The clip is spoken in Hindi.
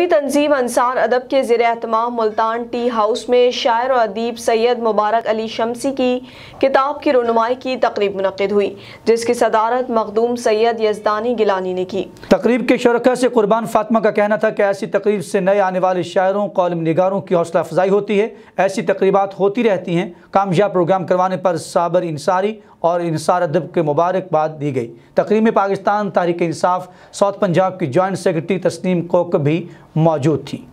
अदबी तनजीम अनसार अदब के जेर अहतमाम मुल्तान टी हाउस में शायर और अदीब सैयद मुबारक अली शमसी की किताब की रनुमाई की तकरीब मनद हुई जिसकी सदारत मखदूम सैयद यजदानी गिलानी ने की तकरीब के शरका से कुर्बान फातमा का कहना था कि ऐसी तकरीब से नए आने वाले शायरों कॉलम नगारों की हौसला अफजाई होती है ऐसी तकरीबा होती रहती हैं कामयाब प्रोग्राम करवाने पर साबर इंसारी और इंसार अदब के मुबारकबाद दी गई तकरीब पाकिस्तान तहरीक इंसाफ साउथ पंजाब की जॉइंट सेक्रेटरी तस्नीम कोक भी मौजूद थी